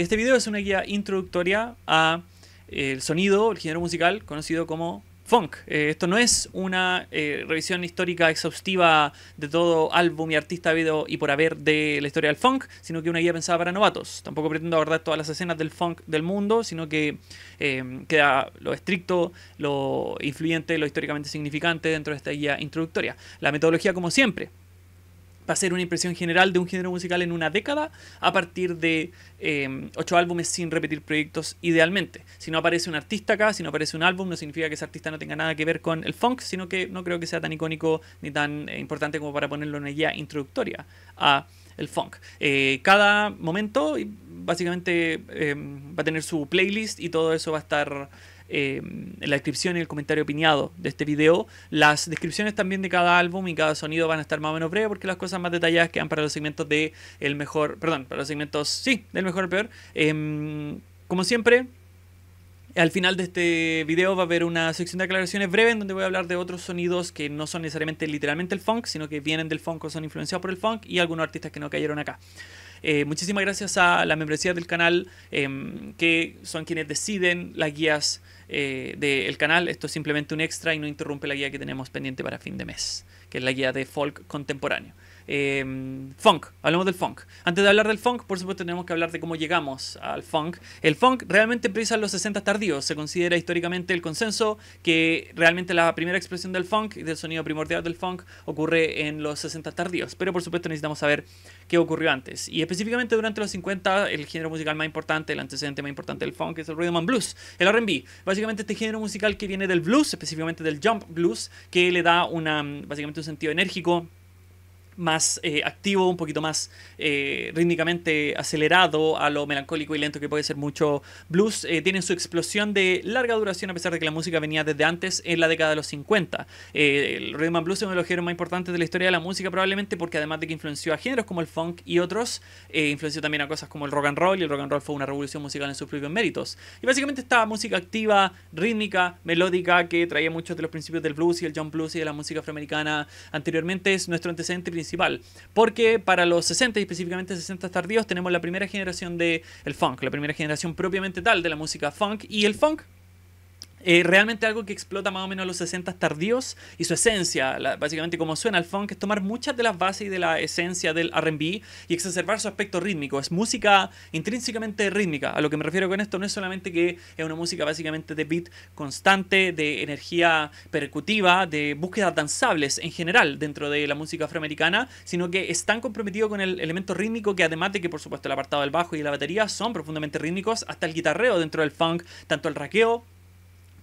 Este video es una guía introductoria a eh, el sonido, el género musical conocido como funk. Eh, esto no es una eh, revisión histórica exhaustiva de todo álbum y artista habido y por haber de la historia del funk, sino que una guía pensada para novatos. Tampoco pretendo abordar todas las escenas del funk del mundo, sino que queda lo estricto, lo influyente, lo históricamente significante dentro de esta guía introductoria. La metodología, como siempre, para hacer una impresión general de un género musical en una década a partir de em, ocho álbumes sin repetir proyectos idealmente. Si no aparece un artista acá, si no aparece un álbum, no significa que ese artista no tenga nada que ver con el funk, sino que no creo que sea tan icónico ni tan eh, importante como para ponerlo en una guía introductoria a el funk. Eh, cada momento básicamente em, va a tener su playlist y todo eso va a estar eh, la descripción y el comentario opinado de este video. Las descripciones también de cada álbum y cada sonido van a estar más o menos breves porque las cosas más detalladas quedan para los segmentos de el mejor, perdón, para los segmentos, sí, del mejor al peor. Em, como siempre, al final de este video va a haber una sección de aclaraciones breve en donde voy a hablar de otros sonidos que no son necesariamente literalmente el funk, sino que vienen del funk o son influenciados por el funk y algunos artistas que no cayeron acá. Eh, muchísimas gracias a la membresía del canal, em, que son quienes deciden las guías eh, del canal. Esto es simplemente un extra y no interrumpe la guía que tenemos pendiente para fin de mes, que es la guía de folk contemporáneo. Em, funk, hablemos del funk. Antes de hablar del funk, por supuesto, tenemos que hablar de cómo llegamos al funk. El funk realmente empieza en los 60 tardíos. Se considera históricamente el consenso que realmente la primera expresión del funk y del sonido primordial del funk ocurre en los 60 tardíos. Pero por supuesto, necesitamos saber qué ocurrió antes. Y específicamente durante los 50, el género musical más importante, el antecedente más importante del funk es el rhythm and blues, el RB. Básicamente, este género musical que viene del blues, específicamente del jump blues, que le da una, mm, básicamente un sentido enérgico más eh, activo, un poquito más eh, rítmicamente acelerado a lo melancólico y lento que puede ser mucho blues, tiene eh, tienen su explosión de larga duración a pesar de que la música venía desde antes en la década de los 50. el rhythm and blues es uno de los géneros más importantes de la historia de la música probablemente porque además de que influenció a géneros como el funk y otros, influenció también a cosas como el rock and roll y el rock and roll fue una revolución musical en sus propios méritos. Y básicamente esta música activa, rítmica, melódica que traía muchos de los principios del blues y el jump blues y de la música afroamericana anteriormente es nuestro antecedente porque para los 60 y específicamente 60 tardíos tenemos la primera generación del el funk, la primera generación propiamente tal de la música funk y el funk eh, realmente algo que explota más o menos los 60 tardíos y su esencia, básicamente como suena el funk, es tomar muchas de las bases y de la esencia del RB y exacerbar su aspecto rítmico. Es música intrínsecamente rítmica. A lo que me refiero con esto no es solamente que es una música básicamente de beat constante, de energía percutiva, de búsquedas danzables en general dentro de la música afroamericana, sino que es tan comprometido con el elemento rítmico que además de que por supuesto el apartado del bajo y la batería son profundamente rítmicos, hasta el guitarreo dentro del funk, tanto el raqueo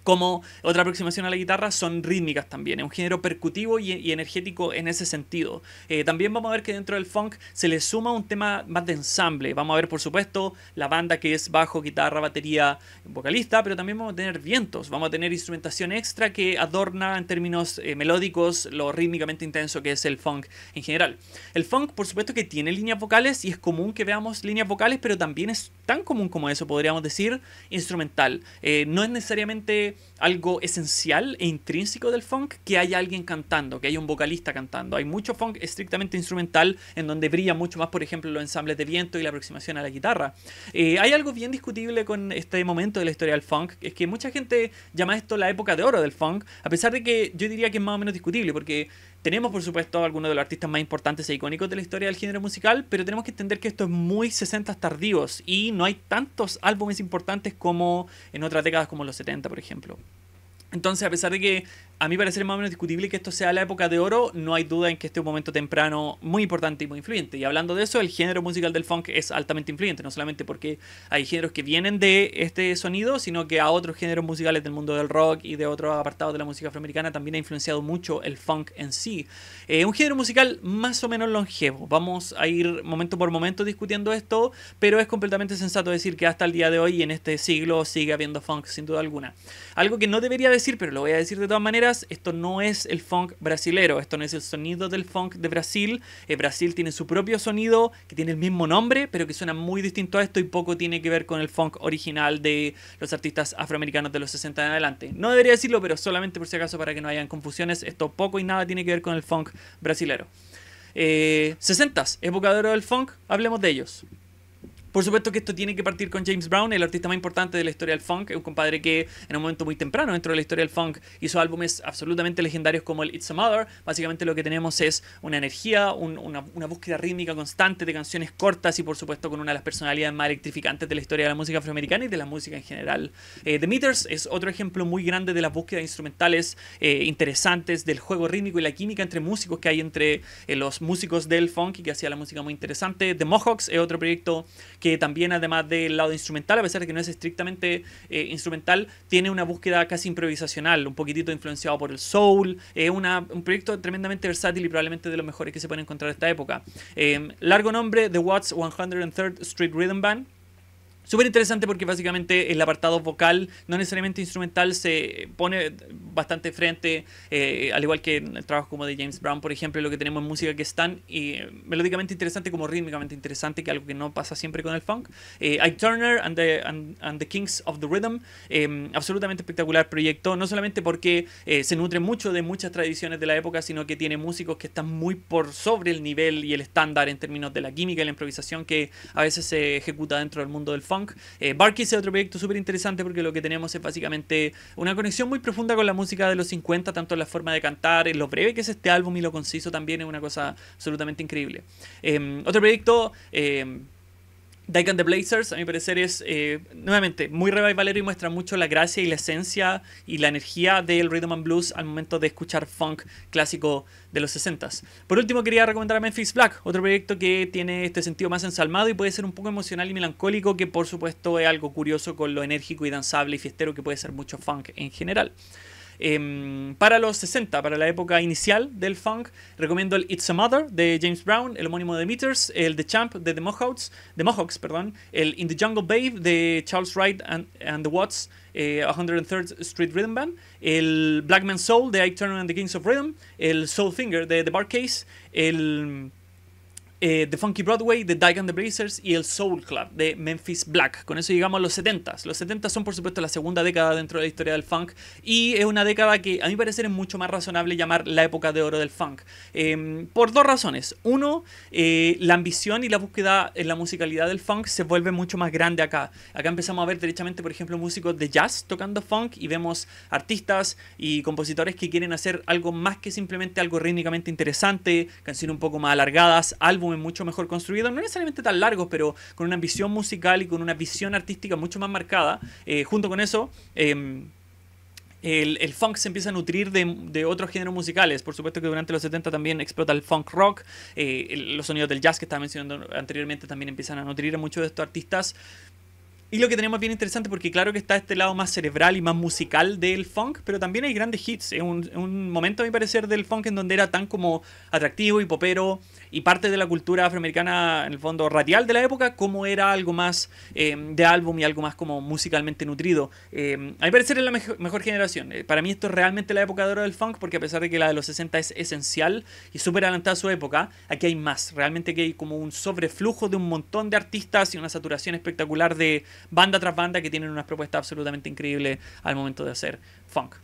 como otra aproximación a la guitarra, son rítmicas también. Es un género percutivo y, energético en ese sentido. Eh, también vamos a ver que dentro del funk se le suma un tema más de ensamble. Vamos a ver, por supuesto, la banda que es bajo, guitarra, batería, vocalista, pero también vamos a tener vientos, vamos a tener instrumentación extra que adorna en términos eh, melódicos lo rítmicamente intenso que es el funk en general. El funk, por supuesto, que tiene líneas vocales y es común que veamos líneas vocales, pero también es tan común como eso, podríamos decir, instrumental. Eh, no es necesariamente algo esencial e intrínseco del funk que haya alguien cantando, que haya un vocalista cantando. Hay mucho funk estrictamente instrumental en donde brilla mucho más, por ejemplo, los ensambles de viento y la aproximación a la guitarra. Eh, hay algo bien discutible con este momento de la historia del funk, es que mucha gente llama esto la época de oro del funk, a pesar de que yo diría que es más o menos discutible, porque tenemos, por supuesto, algunos de los artistas más importantes e icónicos de la historia del género musical, pero tenemos que entender que esto es muy 60 tardíos y no hay tantos álbumes importantes como en otras décadas como los 70, por ejemplo. Entonces, a pesar de que a mí parecer parece más o menos discutible que esto sea la época de oro, no hay duda en que este es un momento temprano muy importante y muy influyente. Y hablando de eso, el género musical del funk es altamente influyente, no solamente porque hay géneros que vienen de este sonido, sino que a otros géneros musicales del mundo del rock y de otros apartados de la música afroamericana también ha influenciado mucho el funk en sí. Eh, un género musical más o menos longevo, vamos a ir momento por momento discutiendo esto, pero es completamente sensato decir que hasta el día de hoy, en este siglo, sigue habiendo funk sin duda alguna. Algo que no debería decir, pero lo voy a decir de todas maneras, esto no es el funk brasilero, esto no es el sonido del funk de Brasil. Eh, Brasil tiene su propio sonido, que tiene el mismo nombre, pero que suena muy distinto a esto y poco tiene que ver con el funk original de los artistas afroamericanos de los 60 en adelante. No debería decirlo, pero solamente por si acaso para que no hayan confusiones, esto poco y nada tiene que ver con el funk brasilero. 60s, eh, época del funk, hablemos de ellos. Por supuesto que esto tiene que partir con James Brown, el artista más importante de la historia del funk, un compadre que en un momento muy temprano dentro de la historia del funk hizo álbumes absolutamente legendarios como el It's a Mother. Básicamente lo que tenemos es una energía, una, búsqueda rítmica constante de canciones cortas y por supuesto con una de las personalidades más electrificantes de la historia de la música afroamericana y de la música en general. Eh, The Meters es otro ejemplo muy grande de las búsquedas instrumentales eh, interesantes, del juego rítmico y la química entre músicos que hay entre eh, los músicos del funk y que hacía la música muy interesante. The Mohawks es otro proyecto que también además del lado instrumental, a pesar de que no es estrictamente eh, instrumental, tiene una búsqueda casi improvisacional, un poquitito influenciado por el soul, es un proyecto tremendamente versátil y probablemente de los mejores que se pueden encontrar esta época. Eh, largo nombre, The Watts 103rd Street Rhythm Band. Súper interesante porque básicamente el apartado vocal, no necesariamente instrumental, se pone bastante frente, eh, al igual que en el trabajo como de James Brown, por ejemplo, lo que tenemos en música que están y eh, melódicamente interesante como rítmicamente interesante, que es algo que no pasa siempre con el funk. Eh, Ike Turner and the, and, the, Kings of the Rhythm, em, absolutamente espectacular proyecto, no solamente porque se nutre mucho de muchas tradiciones de la época, sino que tiene músicos que están muy por sobre el nivel y el estándar en términos de la química y la improvisación que a veces se ejecuta dentro del mundo del funk funk. es eh, otro proyecto súper interesante porque lo que tenemos es básicamente una conexión muy profunda con la música de los 50, tanto en la forma de cantar, en lo breve que es este álbum y lo conciso también es una cosa absolutamente increíble. Em, otro proyecto... Em, and the Blazers, a mi parecer, es eh, nuevamente muy revivalero y muestra mucho la gracia y la esencia y la energía del rhythm and blues al momento de escuchar funk clásico de los 60s. Por último, quería recomendar a Memphis Black, otro proyecto que tiene este sentido más ensalmado y puede ser un poco emocional y melancólico, que por supuesto es algo curioso con lo enérgico y danzable y fiestero que puede ser mucho funk en general. Em, para los 60, para la época inicial del funk, recomiendo el It's a Mother de James Brown, el homónimo de Meters, el The Champ de The Mohawks, The Mohawks perdón, el In the Jungle Babe de Charles Wright and, the Watts, 103rd eh, Street Rhythm Band, el Black Man Soul de Ike Turner and the Kings of Rhythm, el Soul Finger de The Barcase, el... The eh, Funky Broadway, The Dyke and the Blazers y el Soul Club de Memphis Black. Con eso llegamos a los 70s. Los 70 son, por supuesto, la segunda década dentro de la historia del funk y es una década que, a mi parecer, es mucho más razonable llamar la época de oro del funk. Em, por dos razones. Uno, eh, la ambición y la búsqueda en la musicalidad del funk se vuelve mucho más grande acá. Acá empezamos a ver directamente por ejemplo, músicos de jazz tocando funk y vemos artistas y compositores que quieren hacer algo más que simplemente algo rítmicamente interesante, canciones un poco más alargadas, álbumes mucho mejor construido, no necesariamente tan largo, pero con una visión musical y con una visión artística mucho más marcada. Eh, junto con eso, em, el, funk se empieza a nutrir de, otros géneros musicales. Por supuesto que durante los 70 también explota el funk rock. Eh, los sonidos del jazz que estaba mencionando anteriormente también empiezan a nutrir a muchos de estos artistas. Y lo que tenemos bien interesante, porque claro que está este lado más cerebral y más musical del funk, pero también hay grandes hits. Es un, momento, a mi parecer, del funk en donde era tan como atractivo y popero y parte de la cultura afroamericana, en el fondo, radial de la época, como era algo más eh, de álbum y algo más como musicalmente nutrido. Eh, a mi parecer es la mejor generación. Eh, para mí esto es realmente la época de oro del funk, porque a pesar de que la de los 60 es esencial y súper adelantada a su época, aquí hay más. Realmente que hay como un sobreflujo de un montón de artistas y una saturación espectacular de banda tras banda que tienen una propuesta absolutamente increíble al momento de hacer funk.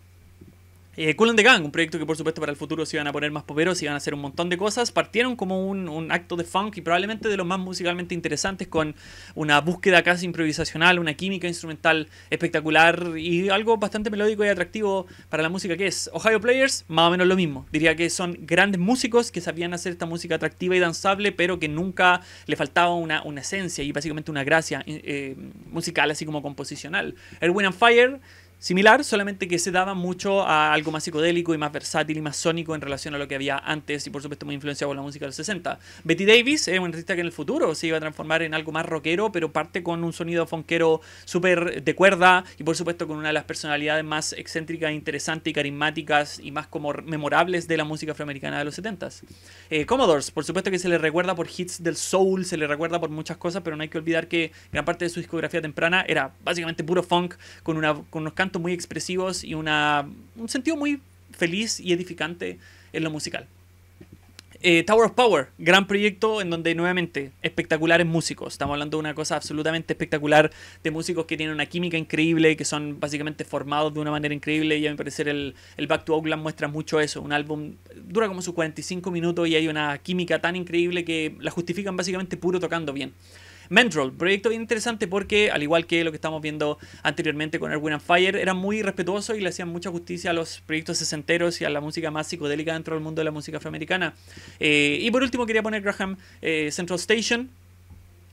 Eh, cool the Gang, un proyecto que por supuesto para el futuro se iban a poner más poperos, y iban a hacer un montón de cosas. Partieron como un, acto de funk y probablemente de los más musicalmente interesantes, con una búsqueda casi improvisacional, una química instrumental espectacular y algo bastante melódico y atractivo para la música que es. Ohio Players, más o menos lo mismo. Diría que son grandes músicos que sabían hacer esta música atractiva y danzable, pero que nunca le faltaba una, esencia y básicamente una gracia eh, musical, así como composicional. Erwin and Fire similar, solamente que se daba mucho a algo más psicodélico y más versátil y más sónico en relación a lo que había antes y por supuesto muy influenciado por la música de los 60. Betty Davis es un artista que en el futuro se iba a transformar en algo más rockero, pero parte con un sonido fonquero súper de cuerda y por supuesto con una de las personalidades más excéntricas, interesantes y carismáticas y más como memorables de la música afroamericana de los 70. s eh, Commodores, por supuesto que se le recuerda por hits del soul, se le recuerda por muchas cosas, pero no hay que olvidar que gran parte de su discografía temprana era básicamente puro funk con, una, con unos cantos muy expresivos y un sentido muy feliz y edificante en lo musical. Eh, Tower of Power, gran proyecto en donde nuevamente espectaculares músicos. Estamos hablando de una cosa absolutamente espectacular de músicos que tienen una química increíble, que son básicamente formados de una manera increíble. Y a mi parecer, el, el Back to Oakland muestra mucho eso. Un álbum dura como sus 45 minutos y hay una química tan increíble que la justifican básicamente puro tocando bien. Mendrel, proyecto bien interesante porque, al igual que lo que estamos viendo anteriormente con Erwin and Fire, era muy respetuoso y le hacían mucha justicia a los proyectos sesenteros y a la música más psicodélica dentro del mundo de la música afroamericana. Eh, y por último quería poner Graham eh, Central Station,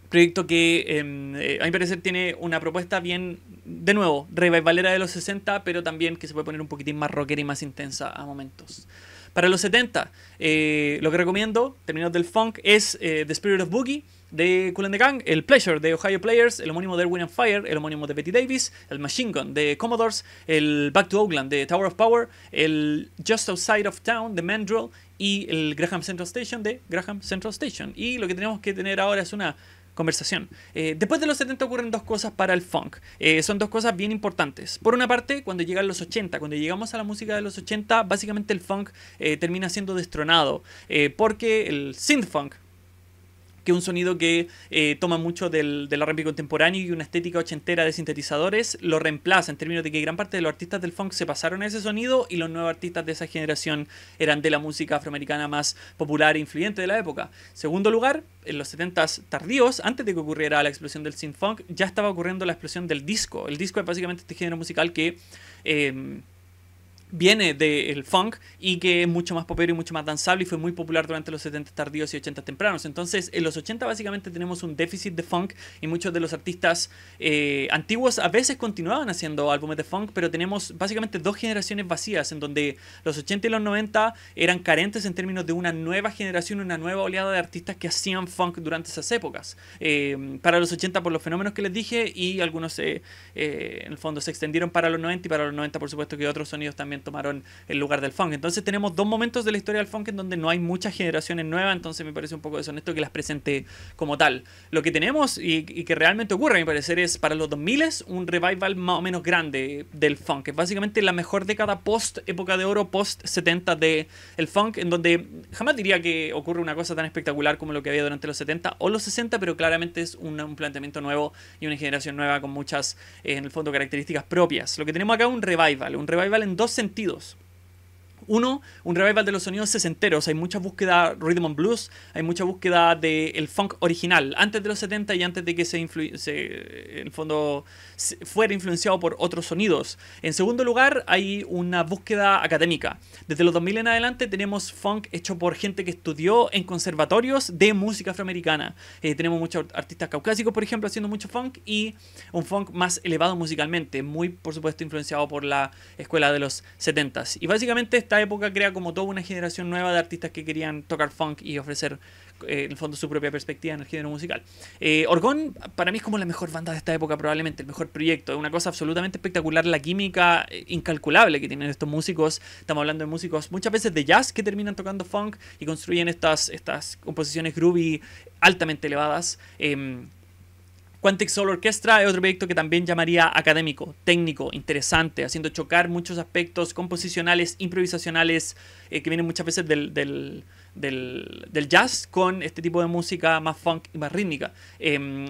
proyecto que em, eh, a mi parecer tiene una propuesta bien, de nuevo, revivalera de los 60, pero también que se puede poner un poquitín más rockera y más intensa a momentos. Para los 70, lo que recomiendo, términos del funk, es The Spirit of Boogie, de Cool and the Gang, el Pleasure de Ohio Players, el homónimo de Erwin Fire, el homónimo de Betty Davis, el Machine Gun de Commodores, el Back to Oakland de Tower of Power, el Just Outside of Town de Mandrill y el Graham Central Station de Graham Central Station. Y lo que tenemos que tener ahora es una conversación. Eh, después de los 70 ocurren dos cosas para el funk. Eh, son dos cosas bien importantes. Por una parte, cuando llegan los 80, cuando llegamos a la música de los 80, básicamente el funk eh, termina siendo destronado. porque el synth funk, que un sonido que eh, toma mucho del, del R&B contemporáneo y una estética ochentera de sintetizadores, lo reemplaza en términos de que gran parte de los artistas del funk se pasaron a ese sonido y los nuevos artistas de esa generación eran de la música afroamericana más popular e influyente de la época. Segundo lugar, en los 70s tardíos, antes de que ocurriera la explosión del synth funk, ya estaba ocurriendo la explosión del disco. El disco es básicamente este género musical que... Eh, viene del funk y que es mucho más popero y mucho más danzable y fue muy popular durante los 70 tardíos y 80 tempranos. Entonces, en los 80 básicamente tenemos un déficit de funk y muchos de los artistas eh, antiguos a veces continuaban haciendo álbumes de funk, pero tenemos básicamente dos generaciones vacías en donde los 80 y los 90 eran carentes en términos de una nueva generación, una nueva oleada de artistas que hacían funk durante esas épocas. Eh, para los 80 por los fenómenos que les dije y algunos eh, en el fondo se extendieron para los 90 y para los 90 por supuesto que otros sonidos también tomaron el lugar del funk. Entonces tenemos dos momentos de la historia del funk en donde no hay muchas generaciones nuevas, entonces me parece un poco deshonesto que las presente como tal. Lo que tenemos y, que realmente ocurre, a mi parecer, es para los 2000 un revival más o menos grande del funk. Es básicamente la mejor década post época de oro, post 70 de funk, en donde jamás diría que ocurre una cosa tan espectacular como lo que había durante los 70 o los 60, pero claramente es un, planteamiento nuevo y una generación nueva con muchas, eh, en el fondo, características propias. Lo que tenemos acá es un revival, un revival en dos sentidos sentidos. Uno, un revival de los sonidos sesenteros. Hay mucha búsqueda rhythm and blues, hay mucha búsqueda del funk original, antes de los 70 y antes de que se, se en el fondo fuera influenciado por otros sonidos. En segundo lugar, hay una búsqueda académica. Desde los 2000 en adelante tenemos funk hecho por gente que estudió en conservatorios de música afroamericana. Eh, tenemos muchos artistas caucásicos, por ejemplo, haciendo mucho funk y un funk más elevado musicalmente, muy, por supuesto, influenciado por la escuela de los 70s. Y básicamente está época crea como toda una generación nueva de artistas que querían tocar funk y ofrecer eh, en el fondo su propia perspectiva en el género musical. Eh, Orgón para mí es como la mejor banda de esta época probablemente, el mejor proyecto, es una cosa absolutamente espectacular, la química eh, incalculable que tienen estos músicos, estamos hablando de músicos muchas veces de jazz que terminan tocando funk y construyen estas, estas composiciones groovy altamente elevadas. Em, Quantic Soul Orchestra es otro proyecto que también llamaría académico, técnico, interesante, haciendo chocar muchos aspectos composicionales, improvisacionales, eh, que vienen muchas veces del del, jazz con este tipo de música más funk y más rítmica. Em,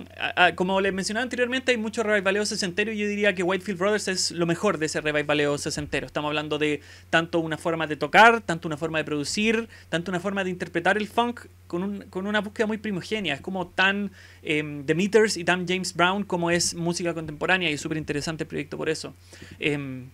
como les mencionaba anteriormente, hay mucho revivaleo sesentero y yo diría que Whitefield Brothers es lo mejor de ese revivaleo sesentero. Estamos hablando de tanto una forma de tocar, tanto una forma de producir, tanto una forma de interpretar el funk con, una búsqueda muy primogénea. Es como tan Demeters em, y tan James Brown como es música contemporánea y súper interesante el proyecto por eso. Em,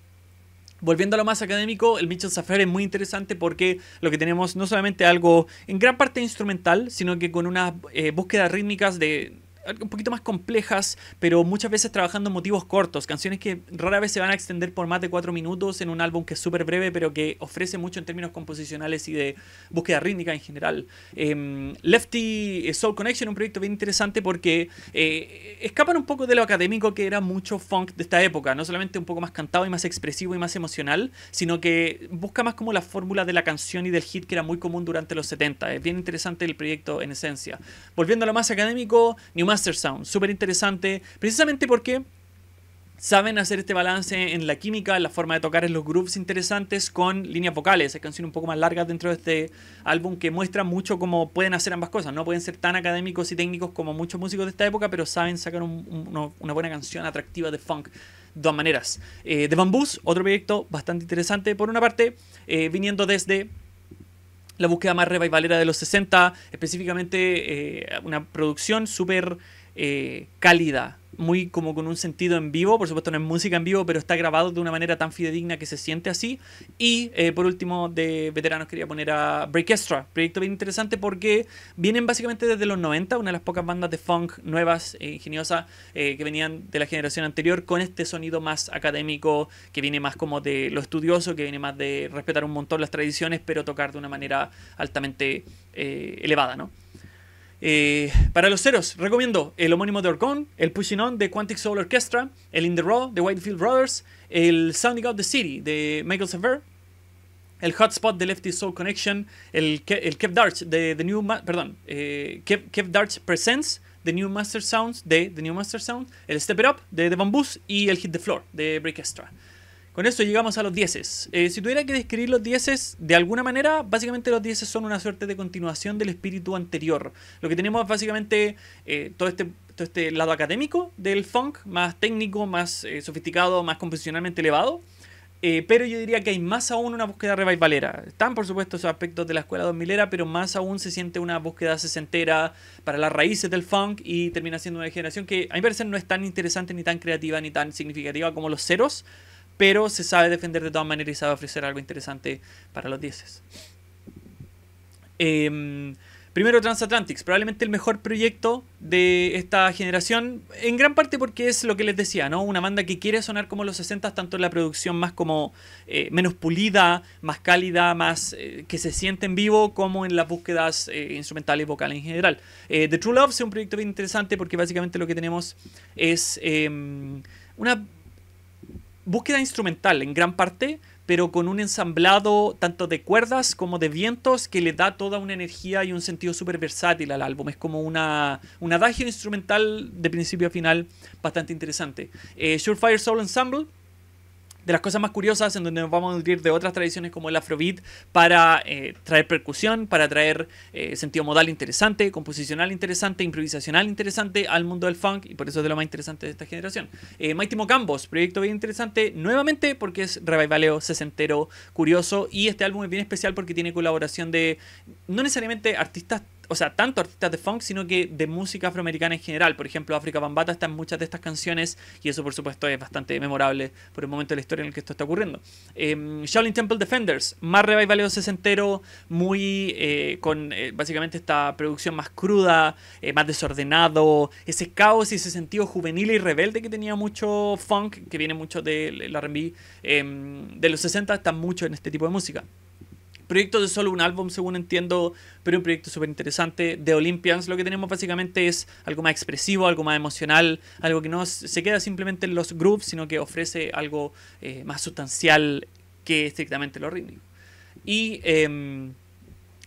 Volviendo a lo más académico, el Mitchell Safer es muy interesante porque lo que tenemos no solamente algo en gran parte instrumental, sino que con unas eh, búsquedas rítmicas de un poquito más complejas, pero muchas veces trabajando motivos cortos, canciones que rara vez se van a extender por más de cuatro minutos en un álbum que es súper breve, pero que ofrece mucho en términos composicionales y de búsqueda rítmica en general. Em, Lefty eh, Soul Connection, un proyecto bien interesante porque eh, escapan un poco de lo académico que era mucho funk de esta época, no solamente un poco más cantado y más expresivo y más emocional, sino que busca más como la fórmula de la canción y del hit que era muy común durante los 70. Es bien interesante el proyecto en esencia. Volviendo a lo más académico, más Master Sound, súper interesante, precisamente porque saben hacer este balance en la química, en la forma de tocar en los grooves interesantes con líneas vocales. hay canciones un poco más largas dentro de este álbum que muestra mucho cómo pueden hacer ambas cosas. No pueden ser tan académicos y técnicos como muchos músicos de esta época, pero saben sacar una buena canción atractiva de funk de dos maneras. Eh, The Bamboos, otro proyecto bastante interesante, por una parte, eh, viniendo desde la búsqueda más revivalera de los 60, específicamente eh, una producción súper eh, cálida, muy como con un sentido en vivo, por supuesto no es música en vivo, pero está grabado de una manera tan fidedigna que se siente así. Y eh, por último, de veteranos quería poner a Breakestra, proyecto bien interesante porque vienen básicamente desde los 90, una de las pocas bandas de funk nuevas e ingeniosas eh, que venían de la generación anterior, con este sonido más académico, que viene más como de lo estudioso, que viene más de respetar un montón las tradiciones, pero tocar de una manera altamente eh, elevada, ¿no? Eh, para los ceros, recomiendo el homónimo de Orcon, el Pushing On de Quantic Soul Orchestra, el In the Raw de Whitefield Brothers, el Sounding Out the City de Michael Sever, el Hotspot de Lefty Soul Connection, el, Kev The New eh, Presents The New Master Sounds de The New Master Sound, el Step It Up de The Bamboos y el Hit the Floor de Breakestra. Con eso llegamos a los dieces. Eh, si tuviera que describir los dieces de alguna manera, básicamente los dieces son una suerte de continuación del espíritu anterior. Lo que tenemos es básicamente eh, este, todo, este, lado académico del funk, más técnico, más eh, sofisticado, más composicionalmente elevado. pero yo diría que hay más aún una búsqueda revivalera. Están, por supuesto, esos aspectos de la escuela 2000era, pero más aún se siente una búsqueda sesentera para las raíces del funk y termina siendo una generación que, a mi parecer, no es tan interesante, ni tan creativa, ni tan significativa como los ceros pero se sabe defender de todas maneras y sabe ofrecer algo interesante para los dieces. Em, primero Transatlantics, probablemente el mejor proyecto de esta generación, en gran parte porque es lo que les decía, ¿no? Una banda que quiere sonar como los 60, tanto en la producción más como eh, menos pulida, más cálida, más eh, que se siente en vivo, como en las búsquedas eh, instrumentales y vocales en general. The True Love es un proyecto bien interesante porque básicamente lo que tenemos es em, una búsqueda instrumental en gran parte, pero con un ensamblado tanto de cuerdas como de vientos que le da toda una energía y un sentido súper versátil al álbum. Es como una, un adagio instrumental de principio a final bastante interesante. Eh, Surefire Soul Ensemble de las cosas más curiosas en donde nos vamos a nutrir de otras tradiciones como el afrobeat para eh, traer percusión, para traer eh, sentido modal interesante, composicional interesante, improvisacional interesante al mundo del funk y por eso es de lo más interesante de esta generación. Eh, Mighty proyecto bien interesante nuevamente porque es revivaleo, sesentero, curioso y este álbum es bien especial porque tiene colaboración de no necesariamente artistas o sea, tanto artistas de funk, sino que de música afroamericana en general. Por ejemplo, África Bambata está en muchas de estas canciones y eso, por supuesto, es bastante memorable por el momento de la historia en el que esto está ocurriendo. Em, Shaolin Temple Defenders, más de sesentero, muy eh, con eh, básicamente esta producción más cruda, eh, más desordenado, ese caos y ese sentido juvenil y rebelde que tenía mucho funk, que viene mucho del de, R&B em, de los 60, está mucho en este tipo de música. Proyecto de solo un álbum, según entiendo, pero un proyecto súper interesante. De Olympians lo que tenemos básicamente es algo más expresivo, algo más emocional, algo que no se queda simplemente en los grooves, sino que ofrece algo eh, más sustancial que estrictamente lo rítmico. Y em,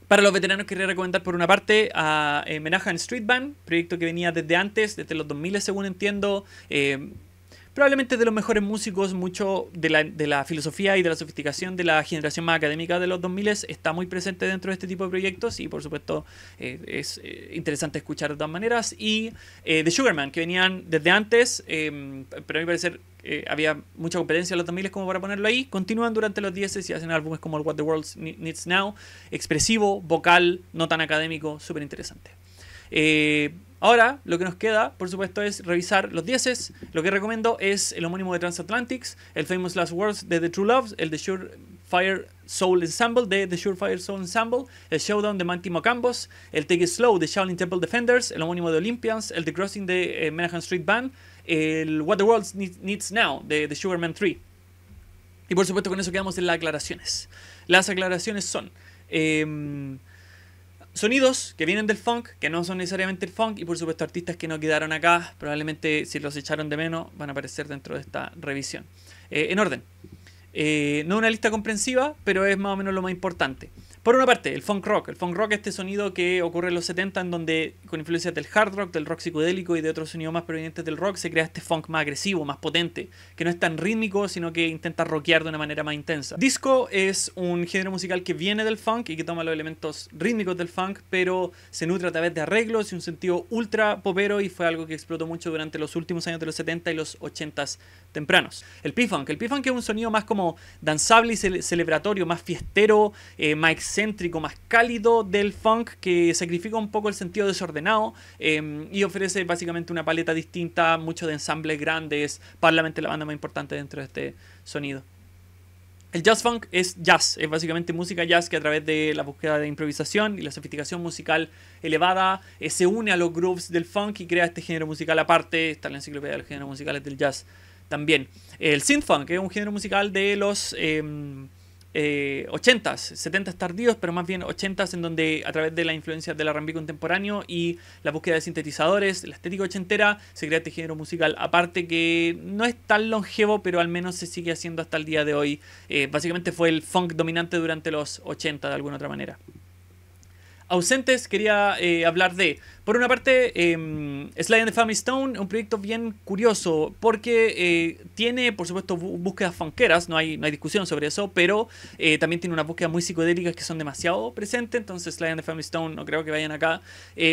para los veteranos quería recomendar por una parte a eh, Menaja en Street Band, proyecto que venía desde antes, desde los 2000 según entiendo. Em, probablemente de los mejores músicos, mucho de la, filosofía y de la sofisticación de la generación más académica de los 2000 está muy presente dentro de este tipo de proyectos y por supuesto eh, es eh, interesante escuchar de todas maneras. Y The eh, Sugarman, que venían desde antes, em, pero a mi parecer había mucha competencia en los 2000 como para ponerlo ahí, continúan durante los 10 y hacen álbumes como el What the World Needs Now, expresivo, vocal, no tan académico, súper interesante. Ahora, lo que nos queda, por supuesto, es revisar los dieces. Lo que recomiendo es el homónimo de Transatlantics, el Famous Last Words de The True Loves, el The Fire Soul Ensemble de The Surefire Soul Ensemble, el Showdown de Manti Mocambos, el Take It Slow de Shaolin Temple Defenders, el homónimo de Olympians, el The Crossing de eh, Manhattan Menahan Street Band, el What the World Needs Now de The Sugarman 3. Y por supuesto, con eso quedamos en las aclaraciones. Las aclaraciones son. Em, sonidos que vienen del funk, que no son necesariamente el funk, y por supuesto artistas que no quedaron acá, probablemente si los echaron de menos van a aparecer dentro de esta revisión. Eh, en orden. Eh, no una lista comprensiva, pero es más o menos lo más importante. Por una parte, el funk rock. El funk rock es este sonido que ocurre en los 70 en donde con influencias del hard rock, del rock psicodélico y de otros sonidos más provenientes del rock se crea este funk más agresivo, más potente, que no es tan rítmico, sino que intenta rockear de una manera más intensa. Disco es un género musical que viene del funk y que toma los elementos rítmicos del funk, pero se nutre a través de arreglos y un sentido ultra popero y fue algo que explotó mucho durante los últimos años de los 70 y los 80 tempranos. El P-Funk. El P-Funk es un sonido más como danzable y celebratorio, más fiestero, eh, más céntrico más cálido del funk que sacrifica un poco el sentido desordenado em, y ofrece básicamente una paleta distinta, mucho de ensambles grandes. probablemente la banda más importante dentro de este sonido. El jazz funk es jazz, es básicamente música jazz que a través de la búsqueda de improvisación y la sofisticación musical elevada eh, se une a los grooves del funk y crea este género musical aparte, está en la enciclopedia de los géneros musicales del jazz también. El synth funk es un género musical de los... Em, 80s, eh, 70s tardíos, pero más bien 80s en donde a través de la influencia del R&B contemporáneo y la búsqueda de sintetizadores, la estética ochentera, se crea este género musical aparte que no es tan longevo, pero al menos se sigue haciendo hasta el día de hoy. Eh, básicamente fue el funk dominante durante los 80 de alguna otra manera ausentes, quería eh, hablar de, por una parte, eh, Sly and the Family Stone, un proyecto bien curioso, porque eh, tiene, por supuesto, búsquedas funkeras, no hay, no discusión sobre eso, pero eh, también tiene unas búsquedas muy psicodélicas que son demasiado presentes, entonces Sly and the Family Stone no creo que vayan acá.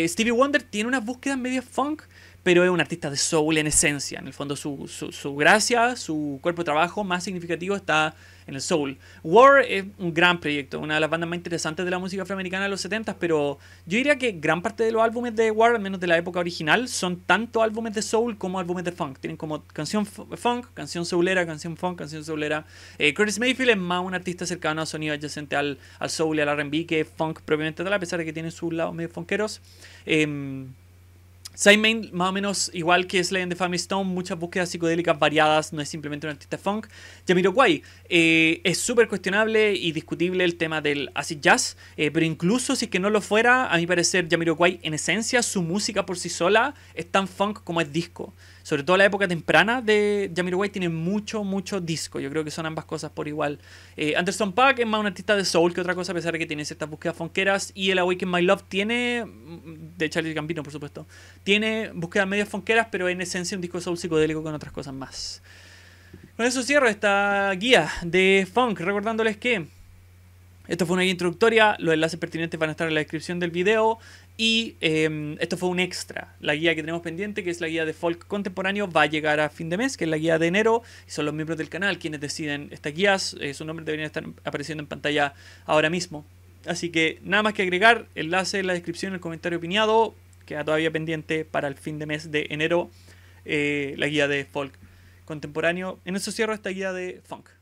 Stevie Wonder tiene unas búsquedas medio funk, pero es un artista de soul en esencia, en el fondo su, su gracia, su cuerpo de trabajo más significativo está en el soul. War es un gran proyecto, una de las bandas más interesantes de la música afroamericana de los 70, pero yo diría que gran parte de los álbumes de War, al menos de la época original, son tanto álbumes de soul como álbumes de funk. Tienen como canción funk, canción soulera, canción funk, canción soulera. Eh, Curtis Mayfield es más un artista cercano a sonido adyacente al, al soul y al RB que funk propiamente tal, a pesar de que tiene sus lados medio fonqueros. Em, Simon, más o menos igual que Slay and the Family Stone, muchas búsquedas psicodélicas variadas, no es simplemente un artista funk. Jamiroquai, eh, es súper cuestionable y discutible el tema del acid jazz, eh, pero incluso si que no lo fuera, a mi parecer, Jamiroquai, en esencia, su música por sí sola es tan funk como es disco sobre todo la época temprana de Jamiroquai, tiene mucho, mucho disco. Yo creo que son ambas cosas por igual. Eh, Anderson Paak es más un artista de soul que otra cosa, a pesar de que tiene ciertas búsquedas fonqueras. Y el Awaken My Love tiene, de Charlie Campino, por supuesto, tiene búsquedas medio fonqueras, pero en esencia un disco soul psicodélico con otras cosas más. Con eso cierro esta guía de funk, recordándoles que esto fue una guía introductoria, los enlaces pertinentes van a estar en la descripción del video. Y em, esto fue un extra. La guía que tenemos pendiente, que es la guía de folk contemporáneo, va a llegar a fin de mes, que es la guía de enero. Y son los miembros del canal quienes deciden estas guías. Eh, sus nombres deberían estar apareciendo en pantalla ahora mismo. Así que nada más que agregar, enlace en la descripción, el comentario opinado. Queda todavía pendiente para el fin de mes de enero eh, la guía de folk contemporáneo. En eso cierro esta guía de funk.